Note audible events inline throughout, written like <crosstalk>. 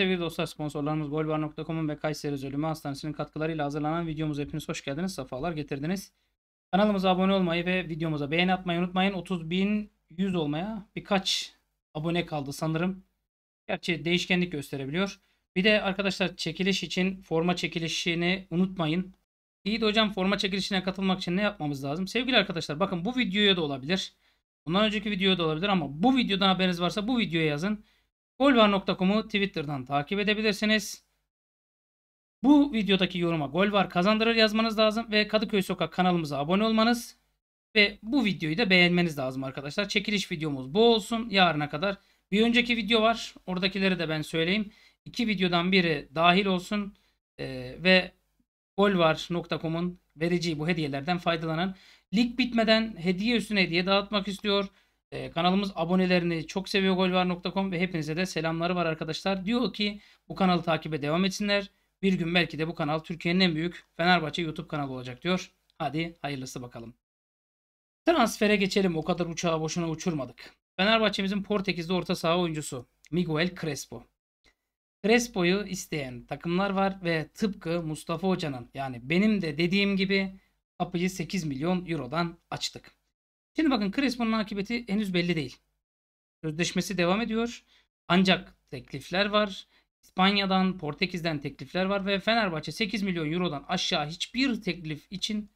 sevgili dostlar sponsorlarımız golbar.com'un ve Kayseri Zulümü Hastanesi'nin katkılarıyla hazırlanan videomuz hepiniz hoş geldiniz. Safalar getirdiniz. Kanalımıza abone olmayı ve videomuza beğeni atmayı unutmayın. 30.100 olmaya birkaç abone kaldı sanırım. Gerçi değişkenlik gösterebiliyor. Bir de arkadaşlar çekiliş için forma çekilişini unutmayın. İyi hocam forma çekilişine katılmak için ne yapmamız lazım? Sevgili arkadaşlar bakın bu videoya da olabilir. Bundan önceki videoya da olabilir ama bu videodan haberiniz varsa bu videoya yazın. Golvar.com'u Twitter'dan takip edebilirsiniz. Bu videodaki yoruma Golvar kazandırır yazmanız lazım ve Kadıköy Sokak kanalımıza abone olmanız ve bu videoyu da beğenmeniz lazım arkadaşlar. Çekiliş videomuz bu olsun yarına kadar. Bir önceki video var. Oradakileri de ben söyleyeyim. İki videodan biri dahil olsun ee, ve golvar.com'un vereceği bu hediyelerden faydalanan lig bitmeden hediye üstüne hediye dağıtmak istiyor. Ee, kanalımız abonelerini çok seviyor golvar.com ve hepinize de selamları var arkadaşlar. Diyor ki bu kanalı takibe devam etsinler. Bir gün belki de bu kanal Türkiye'nin en büyük Fenerbahçe YouTube kanalı olacak diyor. Hadi hayırlısı bakalım. Transfere geçelim. O kadar uçağı boşuna uçurmadık. Fenerbahçe'mizin Portekizli orta saha oyuncusu Miguel Crespo. Crespo'yu isteyen takımlar var ve tıpkı Mustafa Hoca'nın yani benim de dediğim gibi kapıyı 8 milyon Euro'dan açtık. Şimdi bakın Crespo'nun akıbeti henüz belli değil. Sözleşmesi devam ediyor. Ancak teklifler var. İspanya'dan, Portekiz'den teklifler var ve Fenerbahçe 8 milyon eurodan aşağı hiçbir teklif için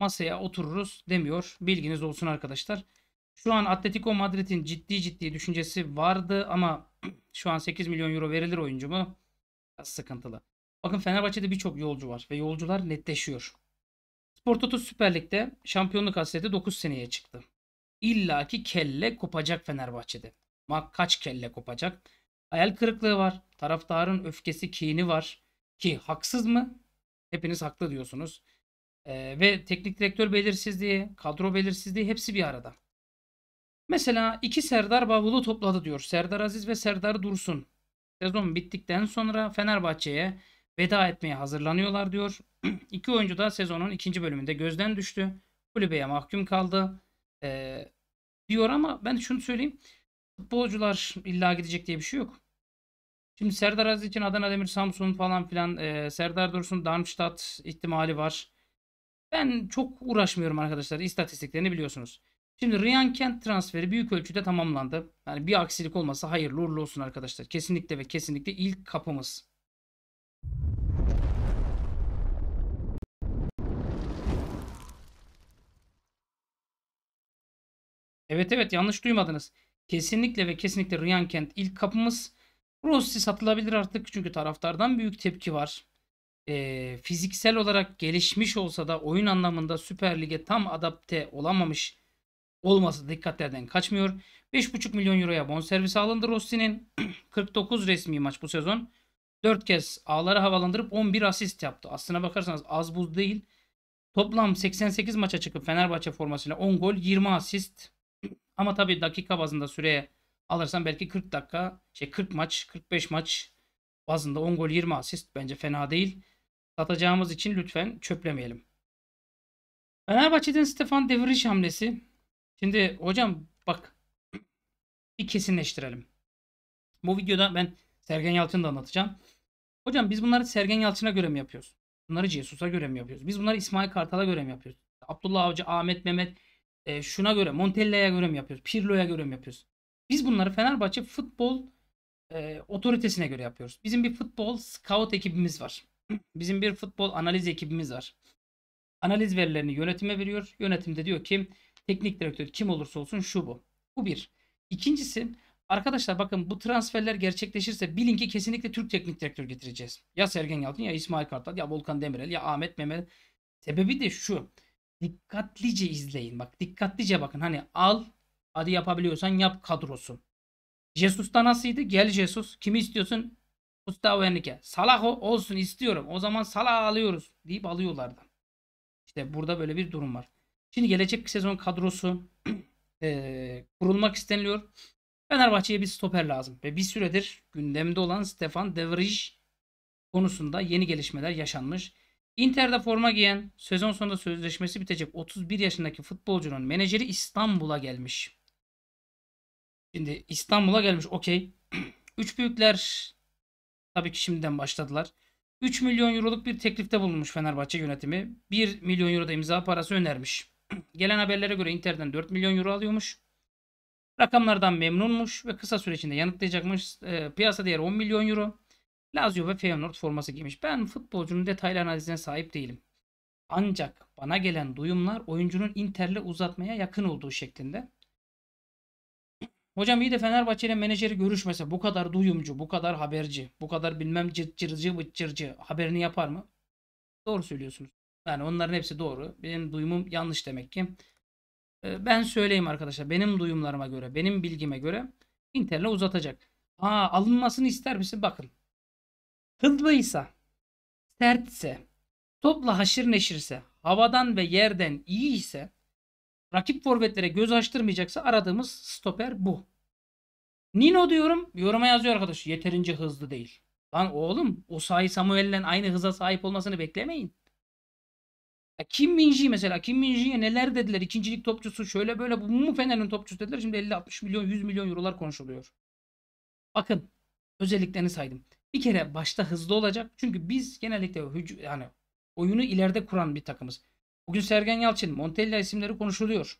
masaya otururuz demiyor. Bilginiz olsun arkadaşlar. Şu an Atletico Madrid'in ciddi ciddi düşüncesi vardı ama <clears throat> şu an 8 milyon euro verilir oyuncu mu? Biraz sıkıntılı. Bakın Fenerbahçe'de birçok yolcu var ve yolcular netleşiyor. Spor Toto Süper Lig'de şampiyonluk hasreti 9 seneye çıktı. İlla ki kelle kopacak Fenerbahçe'de. Ma kaç kelle kopacak? Hayal kırıklığı var. Taraftarın öfkesi, kini var. Ki haksız mı? Hepiniz haklı diyorsunuz. Ee, ve teknik direktör belirsizliği, kadro belirsizliği hepsi bir arada. Mesela iki Serdar Bavulu topladı diyor. Serdar Aziz ve Serdar Dursun. Sezon bittikten sonra Fenerbahçe'ye veda etmeye hazırlanıyorlar diyor. <clears throat> İki oyuncu da sezonun ikinci bölümünde gözden düştü. Kulübeye mahkum kaldı. Ee, diyor ama ben şunu söyleyeyim. Futbolcular illa gidecek diye bir şey yok. Şimdi Serdar Aziz için Adana Demir Samsun falan filan e, Serdar Dursun Darmstadt ihtimali var. Ben çok uğraşmıyorum arkadaşlar. istatistiklerini biliyorsunuz. Şimdi Ryan Kent transferi büyük ölçüde tamamlandı. Yani bir aksilik olmasa hayırlı uğurlu olsun arkadaşlar. Kesinlikle ve kesinlikle ilk kapımız. Evet evet yanlış duymadınız. Kesinlikle ve kesinlikle Ryan Kent ilk kapımız. Rossi satılabilir artık çünkü taraftardan büyük tepki var. E, fiziksel olarak gelişmiş olsa da oyun anlamında Süper Lig'e tam adapte olamamış olması dikkatlerden kaçmıyor. 5,5 milyon euroya bonservisi alındı Rossi'nin. 49 <clears throat> resmi maç bu sezon. 4 kez ağları havalandırıp 11 asist yaptı. Aslına bakarsanız az buz değil. Toplam 88 maça çıkıp Fenerbahçe formasıyla 10 gol 20 asist ama tabii dakika bazında süreye alırsan belki 40 dakika, şey 40 maç, 45 maç bazında 10 gol 20 asist bence fena değil. Satacağımız için lütfen çöplemeyelim. Fenerbahçe'den Stefan Devriş hamlesi. Şimdi hocam bak bir kesinleştirelim. Bu videoda ben Sergen Yalçın'ı da anlatacağım. Hocam biz bunları Sergen Yalçın'a göre mi yapıyoruz? Bunları Cesus'a göre mi yapıyoruz? Biz bunları İsmail Kartal'a göre mi yapıyoruz? Abdullah Avcı, Ahmet, Mehmet e, şuna göre, Montella'ya göre mi yapıyoruz? Pirlo'ya göre mi yapıyoruz? Biz bunları Fenerbahçe futbol e, otoritesine göre yapıyoruz. Bizim bir futbol scout ekibimiz var. <clears throat> Bizim bir futbol analiz ekibimiz var. Analiz verilerini yönetime veriyor. Yönetimde diyor ki teknik direktör kim olursa olsun şu bu. Bu bir. İkincisi arkadaşlar bakın bu transferler gerçekleşirse bilin ki kesinlikle Türk teknik direktör getireceğiz. Ya Sergen Yalçın ya İsmail Kartal ya Volkan Demirel ya Ahmet Memel. Sebebi de şu dikkatlice izleyin. Bak dikkatlice bakın. Hani al hadi yapabiliyorsan yap kadrosun. kadrosu. da nasılydı? Gel Jesus. Kimi istiyorsun? Gustavo Henrique. Salah olsun istiyorum. O zaman Salah alıyoruz deyip alıyorlardı. İşte burada böyle bir durum var. Şimdi gelecek sezon kadrosu <clears throat> e, kurulmak isteniliyor. Fenerbahçe'ye bir stoper lazım. Ve bir süredir gündemde olan Stefan Devrij konusunda yeni gelişmeler yaşanmış. Inter'de forma giyen sezon sonunda sözleşmesi bitecek 31 yaşındaki futbolcunun menajeri İstanbul'a gelmiş. Şimdi İstanbul'a gelmiş okey. 3 <clears throat> büyükler tabii ki şimdiden başladılar. 3 milyon euroluk bir teklifte bulunmuş Fenerbahçe yönetimi. 1 milyon euro da imza parası önermiş. <clears throat> Gelen haberlere göre Inter'den 4 milyon euro alıyormuş. Rakamlardan memnunmuş ve kısa süre içinde yanıtlayacakmış. E, piyasa değeri 10 milyon euro. Lazio ve Feyenoord forması giymiş. Ben futbolcunun detaylı analizine sahip değilim. Ancak bana gelen duyumlar oyuncunun Inter'le uzatmaya yakın olduğu şeklinde. Hocam iyi de Fenerbahçe ile menajeri görüşmese bu kadar duyumcu, bu kadar haberci, bu kadar bilmem cırcırcı bıçırcı haberini yapar mı? Doğru söylüyorsunuz. Yani onların hepsi doğru. Benim duyumum yanlış demek ki. Ee, ben söyleyeyim arkadaşlar. Benim duyumlarıma göre, benim bilgime göre Inter'le uzatacak. Aa alınmasını ister misin? Bakın Hızlıysa, sertse, topla haşır neşirse, havadan ve yerden iyi ise, rakip forvetlere göz açtırmayacaksa aradığımız stoper bu. Nino diyorum, yoruma yazıyor arkadaş. Yeterince hızlı değil. Lan oğlum, o sahi Samuel'le aynı hıza sahip olmasını beklemeyin. Ya Kim Minji mesela Kim Minji'ye neler dediler? İkincilik topçusu şöyle böyle bu mu Fener'in topçusu dediler. Şimdi 50-60 milyon 100 milyon eurolar konuşuluyor. Bakın özelliklerini saydım bir kere başta hızlı olacak. Çünkü biz genellikle yani oyunu ileride kuran bir takımız. Bugün Sergen Yalçın, Montella isimleri konuşuluyor.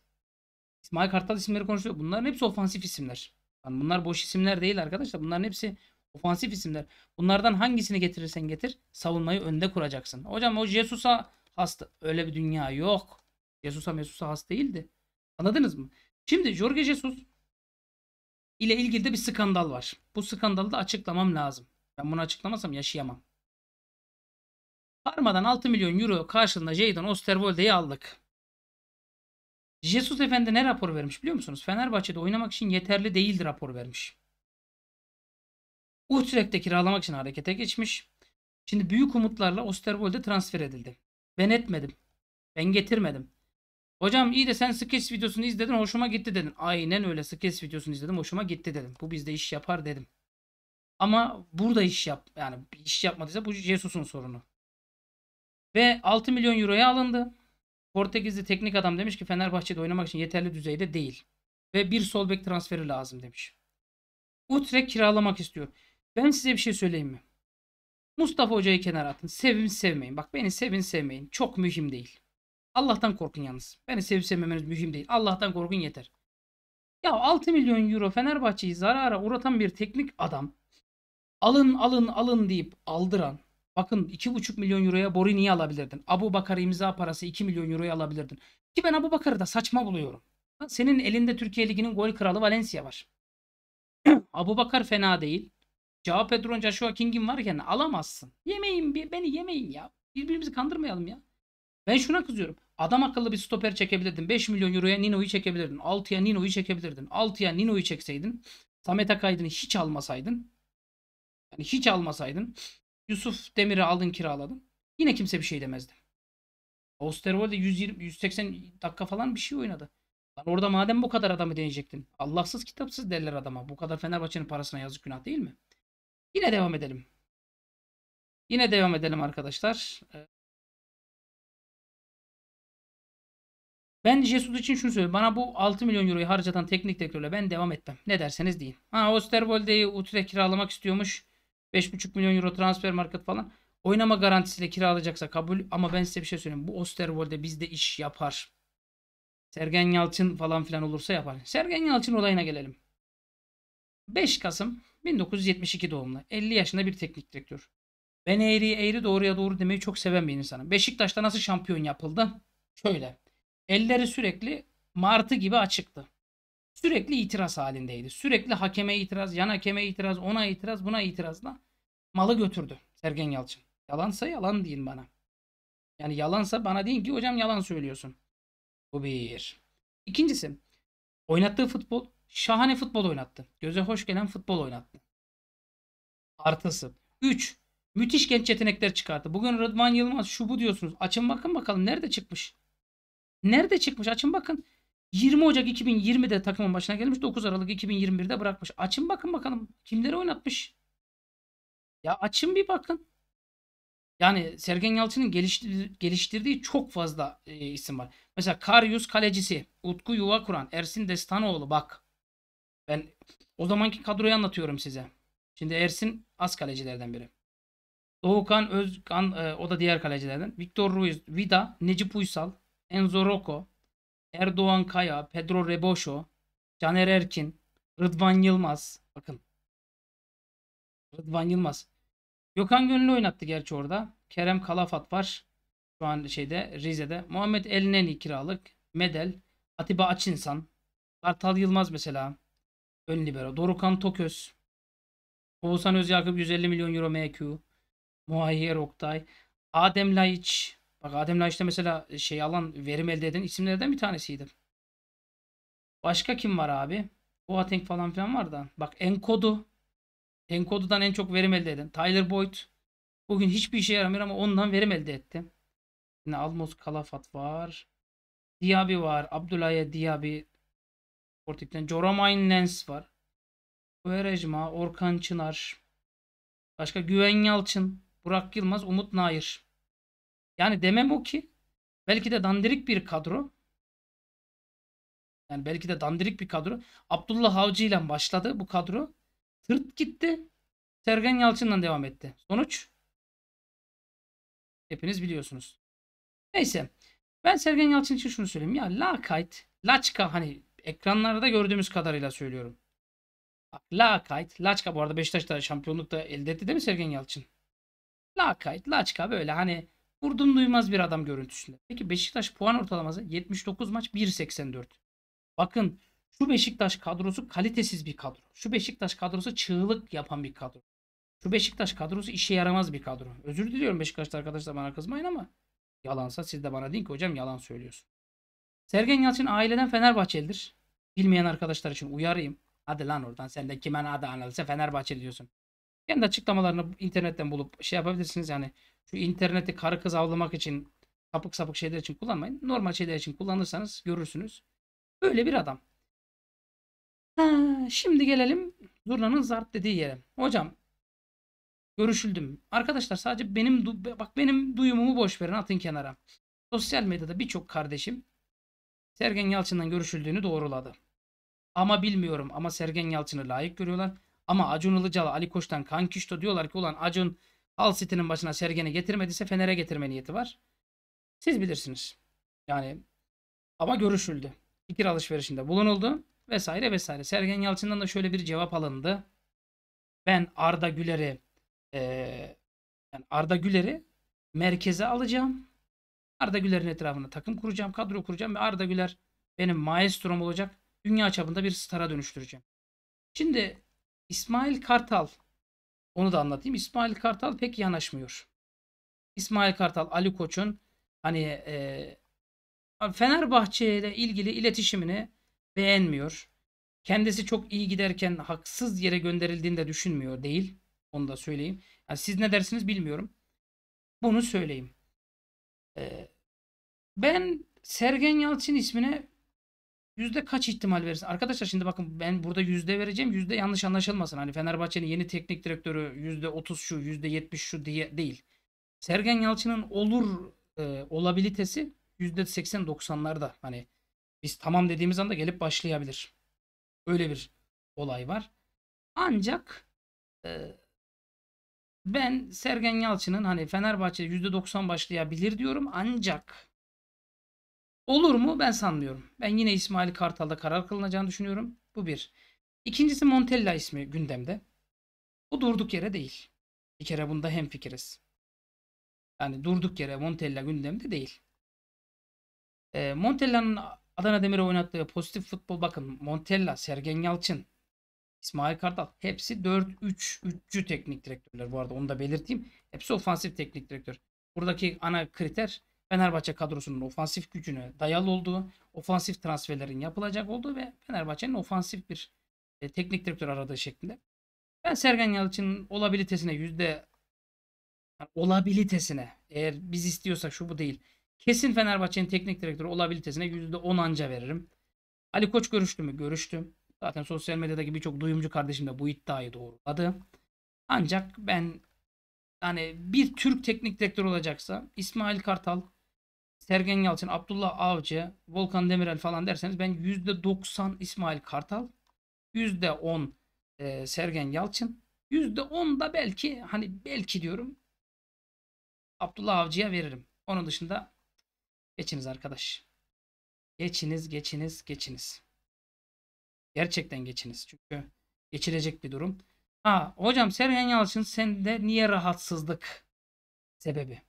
İsmail Kartal isimleri konuşuluyor. Bunların hepsi ofansif isimler. Yani bunlar boş isimler değil arkadaşlar. Bunların hepsi ofansif isimler. Bunlardan hangisini getirirsen getir savunmayı önde kuracaksın. Hocam o Jesus'a hasta. Öyle bir dünya yok. Jesus'a Mesus'a hasta değildi. Anladınız mı? Şimdi Jorge Jesus ile ilgili de bir skandal var. Bu skandalı da açıklamam lazım. Ben bunu açıklamasam yaşayamam. Parmadan 6 milyon euro karşılığında Jadon Osterwolde'yi aldık. Jesus Efendi ne rapor vermiş biliyor musunuz? Fenerbahçe'de oynamak için yeterli değildi rapor vermiş. Utrecht'te kiralamak için harekete geçmiş. Şimdi büyük umutlarla Osterwolde transfer edildi. Ben etmedim. Ben getirmedim. Hocam iyi de sen sketch videosunu izledin hoşuma gitti dedin. Aynen öyle sketch videosunu izledim hoşuma gitti dedim. Bu bizde iş yapar dedim. Ama burada iş yap yani iş yapmadıysa bu Jesus'un sorunu. Ve 6 milyon euroya alındı. Portekizli teknik adam demiş ki Fenerbahçe'de oynamak için yeterli düzeyde değil. Ve bir sol bek transferi lazım demiş. Utrecht kiralamak istiyor. Ben size bir şey söyleyeyim mi? Mustafa Hoca'yı kenara atın. Sevin sevmeyin. Bak beni sevin sevmeyin. Çok mühim değil. Allah'tan korkun yalnız. Beni sevip sevmemeniz mühim değil. Allah'tan korkun yeter. Ya 6 milyon euro Fenerbahçe'yi zarara uğratan bir teknik adam alın alın alın deyip aldıran bakın 2,5 milyon euroya Borini'yi alabilirdin. Abu Bakar imza parası 2 milyon euroya alabilirdin. Ki ben Abu Bakar'ı da saçma buluyorum. Senin elinde Türkiye Ligi'nin gol kralı Valencia var. <clears throat> Abu Bakar fena değil. Cevap Pedron Joshua King'in varken alamazsın. Yemeyin bir, beni yemeyin ya. Birbirimizi kandırmayalım ya. Ben şuna kızıyorum. Adam akıllı bir stoper çekebilirdin. 5 milyon euroya Nino'yu çekebilirdin. 6'ya Nino'yu çekebilirdin. 6'ya Nino'yu çekseydin. Samet Akaydın'ı hiç almasaydın. Yani hiç almasaydın Yusuf Demir'i aldın kiraladın. Yine kimse bir şey demezdi. Osterwolde 120 180 dakika falan bir şey oynadı. Lan orada madem bu kadar adamı deneyecektin. Allahsız kitapsız derler adama. Bu kadar Fenerbahçe'nin parasına yazık günah değil mi? Yine devam edelim. Yine devam edelim arkadaşlar. Ee, ben Jesus için şunu söylüyorum. Bana bu 6 milyon euroyu harcatan teknik direktörle ben devam etmem. Ne derseniz deyin. Ha Osterwolde'yi Utrecht kiralamak istiyormuş. 5,5 milyon euro transfer market falan. Oynama garantisiyle kiralayacaksa kabul ama ben size bir şey söyleyeyim. Bu Osterwold'e bizde iş yapar. Sergen Yalçın falan filan olursa yapar. Sergen Yalçın olayına gelelim. 5 Kasım 1972 doğumlu. 50 yaşında bir teknik direktör. Ben eğri eğri doğruya doğru demeyi çok seven bir insanım. Beşiktaş'ta nasıl şampiyon yapıldı? Şöyle. Elleri sürekli martı gibi açıktı sürekli itiraz halindeydi. Sürekli hakeme itiraz, yan hakeme itiraz, ona itiraz, buna itirazla malı götürdü Sergen Yalçın. Yalansa yalan deyin bana. Yani yalansa bana deyin ki hocam yalan söylüyorsun. Bu bir. İkincisi oynattığı futbol şahane futbol oynattı. Göze hoş gelen futbol oynattı. Artısı. Üç Müthiş genç yetenekler çıkarttı. Bugün Rıdvan Yılmaz şu bu diyorsunuz. Açın bakın bakalım nerede çıkmış. Nerede çıkmış açın bakın. 20 Ocak 2020'de takımın başına gelmiş. 9 Aralık 2021'de bırakmış. Açın bakın bakalım. Kimleri oynatmış? Ya açın bir bakın. Yani Sergen Yalçın'ın geliştir geliştirdiği çok fazla e, isim var. Mesela Karyus kalecisi, Utku Yuvakuran, Ersin Destanoğlu bak. Ben o zamanki kadroyu anlatıyorum size. Şimdi Ersin az kalecilerden biri. Doğukan Özkan e, o da diğer kalecilerden. Victor Ruiz, Vida, Necip Uysal, Enzo Rocco, Erdoğan Kaya, Pedro Reboşo, Caner Erkin, Rıdvan Yılmaz. Bakın. Rıdvan Yılmaz. Gökhan Gönlü oynattı gerçi orada. Kerem Kalafat var. Şu an şeyde Rize'de. Muhammed Elneni kiralık. Medel. Atiba Açinsan. Kartal Yılmaz mesela. Ön libero. Dorukan Toköz. Oğuzhan Özyakıp 150 milyon euro MQ. Muayyer Oktay. Adem Laiç. Bak Adem'le işte mesela e, şey alan verim elde eden isimlerden bir tanesiydi. Başka kim var abi? Boateng falan filan var da. Bak Enkodu. Enkodu'dan en çok verim elde eden. Tyler Boyd. Bugün hiçbir işe yaramıyor ama ondan verim elde etti. Yine Almos Kalafat var. Diaby var. Abdullah Diaby. Sporting'den. Joramain Lens var. Kuverejma, Orkan Çınar. Başka Güven Yalçın, Burak Yılmaz, Umut Nair. Yani demem o ki belki de dandirik bir kadro. Yani belki de dandirik bir kadro. Abdullah Avcı ile başladı bu kadro. Tırt gitti. Sergen Yalçın'dan devam etti. Sonuç hepiniz biliyorsunuz. Neyse. Ben Sergen Yalçın için şunu söyleyeyim. Ya Lakayt, Laçka hani ekranlarda gördüğümüz kadarıyla söylüyorum. Bak Lakayt, Laçka bu arada Beşiktaş'ta şampiyonlukta elde etti değil mi Sergen Yalçın? Lakayt, Laçka böyle hani Vurdum duymaz bir adam görüntüsünde. Peki Beşiktaş puan ortalaması 79 maç 1.84. Bakın şu Beşiktaş kadrosu kalitesiz bir kadro. Şu Beşiktaş kadrosu çığlık yapan bir kadro. Şu Beşiktaş kadrosu işe yaramaz bir kadro. Özür diliyorum Beşiktaş'ta arkadaşlar bana kızmayın ama yalansa siz de bana deyin ki hocam yalan söylüyorsun. Sergen Yalçın aileden Fenerbahçelidir. Bilmeyen arkadaşlar için uyarayım. Hadi lan oradan sen de kime adı anılsa Fenerbahçe diyorsun. Kendi açıklamalarını internetten bulup şey yapabilirsiniz yani şu interneti karı kız avlamak için sapık sapık şeyler için kullanmayın. Normal şeyler için kullanırsanız görürsünüz. Böyle bir adam. Ha, şimdi gelelim Zurna'nın zart dediği yere. Hocam görüşüldüm. Arkadaşlar sadece benim bak benim duyumumu boş verin atın kenara. Sosyal medyada birçok kardeşim Sergen Yalçın'dan görüşüldüğünü doğruladı. Ama bilmiyorum ama Sergen Yalçın'ı layık görüyorlar. Ama Acun Ilıcalı Ali Koç'tan Kankişto diyorlar ki ulan Acun Al City'nin başına Sergen'i getirmediyse Fener'e getirme niyeti var. Siz bilirsiniz. Yani ama görüşüldü. Fikir alışverişinde bulunuldu vesaire vesaire. Sergen Yalçın'dan da şöyle bir cevap alındı. Ben Arda Güler'i e, yani Arda Güler'i merkeze alacağım. Arda Güler'in etrafında takım kuracağım, kadro kuracağım ve Arda Güler benim maestrom olacak. Dünya çapında bir stara dönüştüreceğim. Şimdi İsmail Kartal onu da anlatayım. İsmail Kartal pek yanaşmıyor. İsmail Kartal, Ali Koç'un hani e, Fenerbahçe ile ilgili iletişimini beğenmiyor. Kendisi çok iyi giderken haksız yere gönderildiğini de düşünmüyor değil. Onu da söyleyeyim. Yani siz ne dersiniz bilmiyorum. Bunu söyleyeyim. Ee, ben Sergen Yalçın ismine Yüzde kaç ihtimal verirsin? Arkadaşlar şimdi bakın ben burada yüzde vereceğim. Yüzde yanlış anlaşılmasın. Hani Fenerbahçe'nin yeni teknik direktörü yüzde otuz şu, yüzde yetmiş şu diye değil. Sergen Yalçın'ın olur e, olabilitesi yüzde seksen doksanlarda. Hani biz tamam dediğimiz anda gelip başlayabilir. Öyle bir olay var. Ancak e, ben Sergen Yalçın'ın hani Fenerbahçe yüzde doksan başlayabilir diyorum ancak Olur mu? Ben sanmıyorum. Ben yine İsmail Kartal'da karar kılınacağını düşünüyorum. Bu bir. İkincisi Montella ismi gündemde. Bu durduk yere değil. Bir kere bunda fikiriz. Yani durduk yere Montella gündemde değil. E, Montella'nın Adana Demir'e oynattığı pozitif futbol bakın Montella, Sergen Yalçın, İsmail Kartal hepsi 4-3-3'cü teknik direktörler bu arada onu da belirteyim. Hepsi ofansif teknik direktör. Buradaki ana kriter Fenerbahçe kadrosunun ofansif gücüne dayalı olduğu, ofansif transferlerin yapılacak olduğu ve Fenerbahçe'nin ofansif bir e, teknik direktör aradığı şeklinde. Ben Sergen Yalçın'ın olabilitesine yüzde olabilitesine eğer biz istiyorsak şu bu değil. Kesin Fenerbahçe'nin teknik direktörü olabilitesine yüzde on anca veririm. Ali Koç görüştü mü? Görüştüm. Zaten sosyal medyadaki birçok duyumcu kardeşim de bu iddiayı doğruladı. Ancak ben yani bir Türk teknik direktör olacaksa İsmail Kartal Sergen Yalçın, Abdullah Avcı, Volkan Demirel falan derseniz ben %90 İsmail Kartal, %10 e, Sergen Yalçın, %10 da belki hani belki diyorum Abdullah Avcı'ya veririm. Onun dışında geçiniz arkadaş. Geçiniz, geçiniz, geçiniz. Gerçekten geçiniz. Çünkü geçilecek bir durum. Ha, hocam Sergen Yalçın sende niye rahatsızlık sebebi?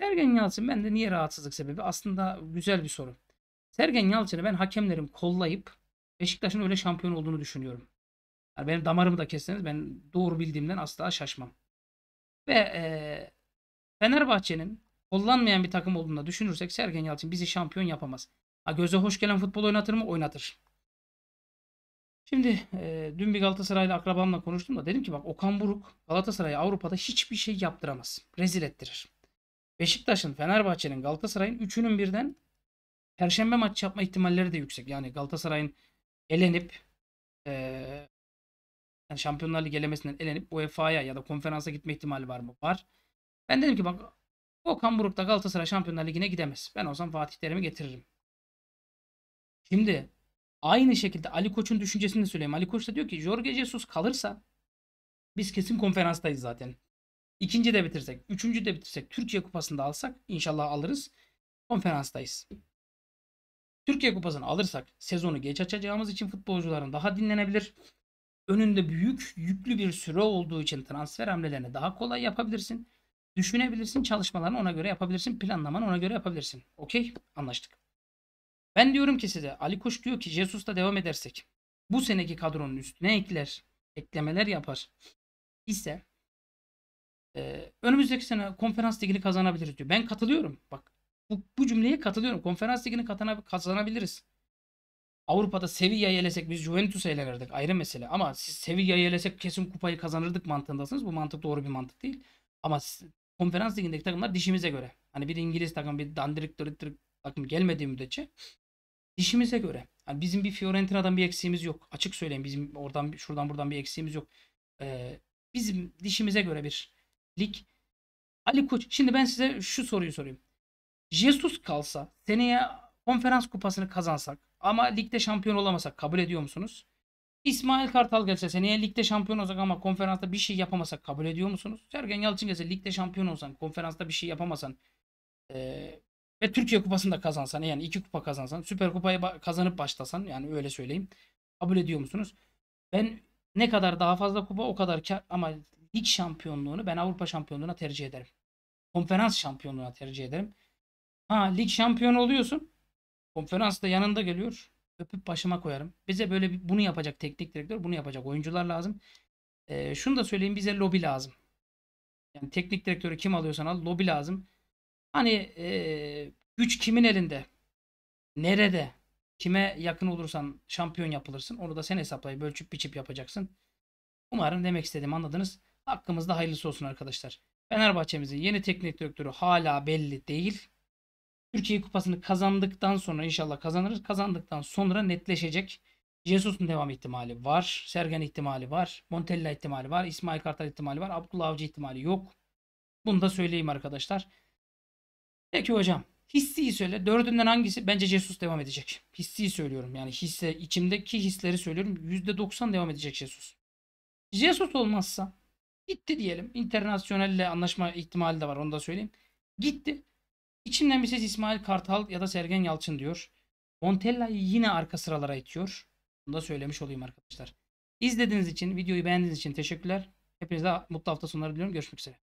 Sergen Yalçın ben de niye rahatsızlık sebebi? Aslında güzel bir soru. Sergen Yalçın'ı ben hakemlerim kollayıp Beşiktaş'ın öyle şampiyon olduğunu düşünüyorum. Yani benim damarımı da kesseniz ben doğru bildiğimden asla şaşmam. Ve e, Fenerbahçe'nin kollanmayan bir takım olduğunu düşünürsek Sergen Yalçın bizi şampiyon yapamaz. Ha, göze hoş gelen futbol oynatır mı? Oynatır. Şimdi e, dün bir Galatasaraylı akrabamla konuştum da dedim ki bak Okan Buruk Galatasaray'a Avrupa'da hiçbir şey yaptıramaz. Rezil ettirir. Beşiktaş'ın, Fenerbahçe'nin, Galatasaray'ın üçünün birden Perşembe maç yapma ihtimalleri de yüksek. Yani Galatasaray'ın elenip e, yani Şampiyonlar Ligi elemesinden elenip UEFA'ya ya da konferansa gitme ihtimali var mı? Var. Ben dedim ki bak o Buruk'ta Galatasaray Şampiyonlar Ligi'ne gidemez. Ben olsam Fatih Terim'i getiririm. Şimdi aynı şekilde Ali Koç'un düşüncesini de söyleyeyim. Ali Koç da diyor ki Jorge Jesus kalırsa biz kesin konferanstayız zaten. İkinci de bitirsek, üçüncü de bitirsek, Türkiye Kupası'nda alsak inşallah alırız. Konferanstayız. Türkiye Kupası'nı alırsak sezonu geç açacağımız için futbolcuların daha dinlenebilir. Önünde büyük, yüklü bir süre olduğu için transfer hamlelerini daha kolay yapabilirsin. Düşünebilirsin, çalışmalarını ona göre yapabilirsin, planlamanı ona göre yapabilirsin. Okey, anlaştık. Ben diyorum ki size, Ali Koç diyor ki Jesus'ta devam edersek bu seneki kadronun üstüne ekler, eklemeler yapar ise e, önümüzdeki sene konferans ligini kazanabiliriz diyor. Ben katılıyorum. Bak bu, bu cümleye katılıyorum. Konferans ligini katana, kazanabiliriz. Avrupa'da Sevilla yelesek biz Juventus'a elenirdik ayrı mesele. Ama siz Sevilla'yı elesek kesin kupayı kazanırdık mantığındasınız. Bu mantık doğru bir mantık değil. Ama siz, konferans ligindeki takımlar dişimize göre. Hani bir İngiliz takım bir dandirik dördirik takım gelmediği müddetçe dişimize göre. Yani bizim bir Fiorentina'dan bir eksiğimiz yok. Açık söyleyeyim bizim oradan şuradan buradan bir eksiğimiz yok. Ee, bizim dişimize göre bir Lig. Ali Koç. Şimdi ben size şu soruyu sorayım. Jesus kalsa seneye konferans kupasını kazansak ama ligde şampiyon olamasak kabul ediyor musunuz? İsmail Kartal gelse seneye ligde şampiyon olsak ama konferansta bir şey yapamasak kabul ediyor musunuz? Sergen Yalçın gelse ligde şampiyon olsan konferansta bir şey yapamasan ee, ve Türkiye kupasını da kazansan yani iki kupa kazansan süper kupayı kazanıp başlasan yani öyle söyleyeyim kabul ediyor musunuz? Ben ne kadar daha fazla kupa o kadar kar ama lig şampiyonluğunu ben Avrupa şampiyonluğuna tercih ederim. Konferans şampiyonluğuna tercih ederim. Ha lig şampiyonu oluyorsun. Konferans da yanında geliyor. Öpüp başıma koyarım. Bize böyle bir, bunu yapacak teknik direktör, bunu yapacak oyuncular lazım. Ee, şunu da söyleyeyim bize lobi lazım. Yani teknik direktörü kim alıyorsan al lobi lazım. Hani e, güç kimin elinde? Nerede? Kime yakın olursan şampiyon yapılırsın. Onu da sen hesaplayıp ölçüp biçip yapacaksın. Umarım demek istediğimi anladınız. Hakkımızda hayırlısı olsun arkadaşlar. Fenerbahçe'mizin yeni teknik direktörü hala belli değil. Türkiye Kupası'nı kazandıktan sonra inşallah kazanırız. Kazandıktan sonra netleşecek. Jesus'un devam ihtimali var. Sergen ihtimali var. Montella ihtimali var. İsmail Kartal ihtimali var. Abdullah Avcı ihtimali yok. Bunu da söyleyeyim arkadaşlar. Peki hocam. Hissiyi söyle. Dördünden hangisi? Bence Jesus devam edecek. Hissiyi söylüyorum. Yani hisse, içimdeki hisleri söylüyorum. %90 devam edecek Jesus. Jesus olmazsa Gitti diyelim. İnternasyonelle anlaşma ihtimali de var onu da söyleyeyim. Gitti. İçinden bir ses İsmail Kartal ya da Sergen Yalçın diyor. Montella'yı yine arka sıralara itiyor. Bunu da söylemiş olayım arkadaşlar. İzlediğiniz için, videoyu beğendiğiniz için teşekkürler. Hepinize mutlu hafta sonları diliyorum. Görüşmek üzere.